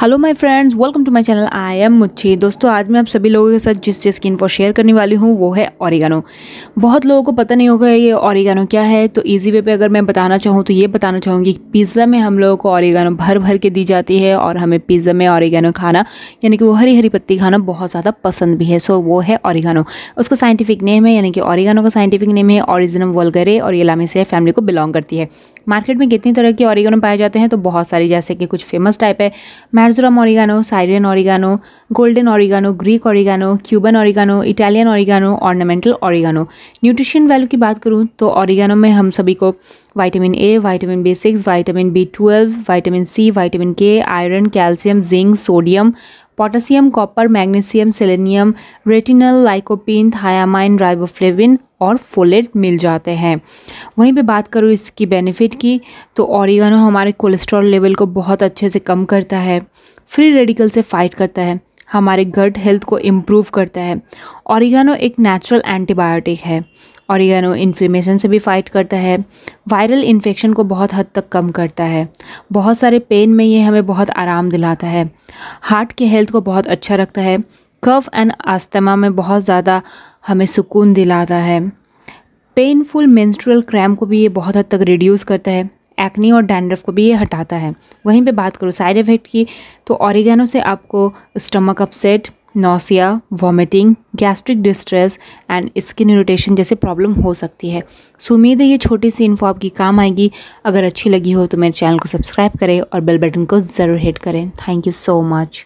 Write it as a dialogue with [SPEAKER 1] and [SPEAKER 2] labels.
[SPEAKER 1] hello my friends welcome to my channel I am Muchhi दोस्तों आज मैं आप सभी लोगों के साथ जिस चीज़ की को शेयर करने वाली हूँ वो है ऑरिगानो बहुत लोगों को पता नहीं होगा ये ऑरिगानो क्या है तो इजी वे पे अगर मैं बताना चाहूँ तो ये बताना चाहूँगी पिज़्ज़ा में हम लोगों को ऑरिगानो भर भर के दी जाती है और हमें पिज़्ज़ा में ऑरिगानो खाना यानी कि वो हरी हरी पत्ती खाना बहुत ज़्यादा पसंद भी है सो वो है ऑरिगानो उसका साइंटिफिक नेम है यानी कि ऑरिगानो का साइंटिफिक नेम है ऑरिजिनम वलगरे और ये लामी से फैमिली को बिलोंग करती है मार्केट में कितनी तरह के ऑरिगानो पाए जाते हैं तो बहुत सारी जैसे कि कुछ फेमस टाइप है marjoram oregano Syrian oregano golden oregano Greek oregano Cuban oregano Italian oregano ornamental oregano nutrition value की बात करूँ तो ऑरिगानो में हम सभी को vitamin A vitamin B six vitamin B twelve vitamin C vitamin K iron calcium zinc sodium potassium copper magnesium selenium retinal lycopene thiamine riboflavin और folate मिल जाते हैं वहीं पे बात करूँ इसकी बेनिफिट की तो ऑरिगानो हमारे कोलेस्ट्रॉल लेवल को बहुत अच्छे से कम करता है फ्री रेडिकल से फाइट करता है हमारे गट हेल्थ को इम्प्रूव करता है ऑरिगानो एक नेचुरल एंटीबायोटिक है ऑरिगेनो इन्फ्लेमेशन से भी फाइट करता है वायरल इन्फेक्शन को बहुत हद तक कम करता है बहुत सारे पेन में ये हमें बहुत आराम दिलाता है हार्ट के हेल्थ को बहुत अच्छा रखता है कफ एंड आस्थमा में बहुत ज़्यादा हमें सुकून दिलाता है पेनफुल मेंस्ट्रुअल क्रैम को भी ये बहुत हद तक रिड्यूस करता है एक्नी और डैंड्रफ को भी ये हटाता है वहीं पे बात करूँ साइड इफ़ेक्ट की तो ऑरिगेनो से आपको stomach upset nausea vomiting gastric distress and skin irritation जैसे प्रॉब्लम हो सकती है सो उम्मीद है ये छोटी सी इन्फो आपकी काम आएगी अगर अच्छी लगी हो तो मेरे चैनल को सब्सक्राइब करें और बेल बटन को ज़रूर हिट करें थैंक यू सो मच